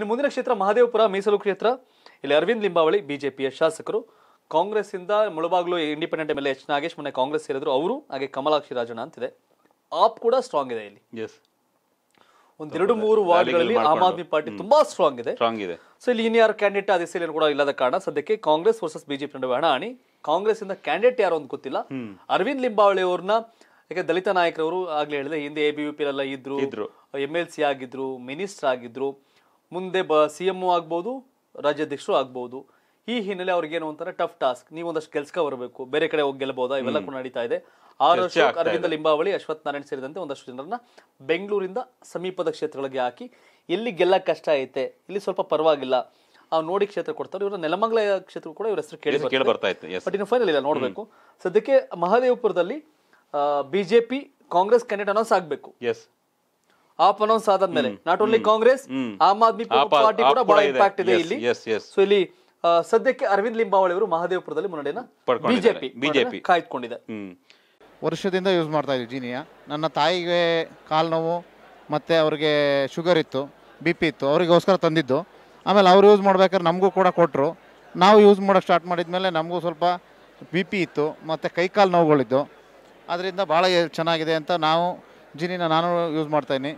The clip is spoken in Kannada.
ಇನ್ನು ಮುಂದಿನ ಕ್ಷೇತ್ರ ಮಹದೇವಪುರ ಮೀಸಲು ಕ್ಷೇತ್ರ ಇಲ್ಲಿ ಅರವಿಂದ್ ಲಿಂಬಾವಳಿ ಬಿಜೆಪಿಯ ಶಾಸಕರು ಇಂದ Mulbagal independent M L H Nagesh ಮೊನ್ನೆ ಕಾಂಗ್ರೆಸ್ ಸೇರಿದ್ರು ಅವರು ಹಾಗೆ ಕಮಲಾಕ್ಷಿ ರಾಜಣ್ಣ ಅಂತಿದೆ ಆಪ್ ಕೂಡ ಸ್ಟ್ರಾಂಗ್ ಇದೆ ಇಲ್ಲಿ ಎಸ್ ಒಂದೆರಡು ಮೂರು ವಾರ್ಡ್ಗಳಲ್ಲಿ ಆಮ್ ಆದ್ಮಿ ಪಾರ್ಟಿ ತುಂಬಾ ಸ್ಟ್ರಾಂಗ್ ಇದೆ ಸ್ಟ್ರಾಂಗ್ ಇದೆ ಸೊ ಇಲ್ಲಿ ಇನ್ಯಾರು ಕ್ಯಾಂಡಿಡೇಟ್ ಕೂಡ ಇಲ್ಲದ ಕಾರಣ ಸದ್ಯಕ್ಕೆ ಕಾಂಗ್ರೆಸ್ ವರ್ಸಸ್ ಬಿಜೆಪಿ ನಡುವೆ ಹಣಾಹಣಿ ಕಾಂಗ್ರೆಸ್ ಇಂದ ಕ್ಯಾಂಡಿಡೇಟ್ ಯಾರು ಅಂತ ಗೊತ್ತಿಲ್ಲ ಅರವಿಂದ್ ಲಿಂಬಾವಳಿ ಅವ್ರನ್ನ ಯಾಕೆ ದಲಿತ ನಾಯಕರವರು ಆಗ್ಲೇ ಹೇಳಿದೆ ಹಿಂದೆ ಎ ಬಿ ಪಿ ಇದ್ರು ಎಂ ಎಲ್ ಸಿ ಆಗಿದ್ರು ಮಿನಿಸ್ಟರ್ ಆಗಿದ್ರು ಮುಂದೆ ಬ ಸಿ ಎಮ್ ಆಗ್ಬೋದು ರಾಜ್ಯಾಧ್ಯಕ್ಷರು ಆಗ್ಬೋದು ಈ ಹಿನ್ನೆಲೆ ಅವ್ರಿಗೆ ಏನು ಅಂತಾರೆ ಟಫ್ ಟಾಸ್ಕ್ ನೀವು ಒಂದಷ್ಟು ಕೆಲ್ಸಕ ಬರಬೇಕು ಬೇರೆ ಕಡೆ ಹೋಗಿ ಗೆಲ್ಲಬಹುದಾ ಇವೆಲ್ಲ ಕೂಡ ನಡೀತಾ ಇದೆ ಆರು ಅಶೋಕ್ ಅರವಿಂದ ಲಿಂಬಾವಳಿ ಅಶ್ವಥ್ ನಾರಾಯಣ್ ಸೇರಿದಂತೆ ಒಂದಷ್ಟು ಜನರನ್ನ ಬೆಂಗಳೂರಿಂದ ಸಮೀಪದ ಕ್ಷೇತ್ರಗಳಿಗೆ ಹಾಕಿ ಎಲ್ಲಿ ಗೆಲ್ಲಕ್ಕೆ ಕಷ್ಟ ಐತೆ ಇಲ್ಲಿ ಸ್ವಲ್ಪ ಪರವಾಗಿಲ್ಲ ಅವ್ರು ನೋಡಿ ಕ್ಷೇತ್ರ ಕೊಡ್ತಾರೆ ಇವರ ನೆಲಮಂಗಲ ಕ್ಷೇತ್ರ ಕೂಡ ಇವರ ಹೆಸರು ಕೇಳಿ ಬರ್ತಾ ಇತ್ತು ಬಟ್ ಇನ್ನು ಫೈನಲ್ ಇಲ್ಲ ನೋಡಬೇಕು ಸದ್ಯಕ್ಕೆ ಮಹದೇವಪುರದಲ್ಲಿ ಬಿಜೆಪಿ ಕಾಂಗ್ರೆಸ್ ಕ್ಯಾಂಡಿಡೇಟ್ ಅನೌನ್ಸ್ ಆಗಬೇಕು ಆಪ್ ಅನೌನ್ಸ್ ಮೇಲೆ not only Congress Aam Aadmi Party ಕೂಡ ಬಹಳ ಇಂಪ್ಯಾಕ್ಟ್ ಇದೆ ಇಲ್ಲಿ ಸೊ ಇಲ್ಲಿ ಸದ್ಯಕ್ಕೆ ಅರವಿಂದ್ ಲಿಂಬಾವಳಿ ಅವರು ಮಹದೇವಪುರದಲ್ಲಿ ಮುನ್ನಡೆಯನ್ನ ಬಿಜೆಪಿ ಬಿಜೆಪಿ ಕಾಯ್ದುಕೊಂಡಿದೆ ವರ್ಷದಿಂದ ಯೂಸ್ ಮಾಡ್ತಾ ಇದ್ದೀವಿ ಜೀನಿಯ ನನ್ನ ತಾಯಿಗೆ ಕಾಲು ನೋವು ಮತ್ತು ಅವ್ರಿಗೆ ಶುಗರ್ ಇತ್ತು ಬಿ ಪಿ ಇತ್ತು ಅವರಿಗೋಸ್ಕರ ತಂದಿದ್ದು ಆಮೇಲೆ ಅವ್ರು ಯೂಸ್ ಮಾಡ್ಬೇಕಾದ್ರೆ ನಮಗೂ ಕೂಡ ಕೊಟ್ಟರು ನಾವು ಯೂಸ್ ಮಾಡೋಕ್ಕೆ ಸ್ಟಾರ್ಟ್ ಮಾಡಿದ ಮೇಲೆ ನಮಗೂ ಸ್ವಲ್ಪ ಬಿ ಪಿ ಇತ್ತು ಮತ್ತು ಕೈಕಾಲು ನೋವುಗಳಿದ್ದು ಅದರಿಂದ ಭಾಳ ಚೆನ್ನಾಗಿದೆ ಅಂತ ನಾವು ಜೀನಿನ ನಾನು ಯೂಸ್ ಮಾಡ್ತಾಯಿದ್ದೀನಿ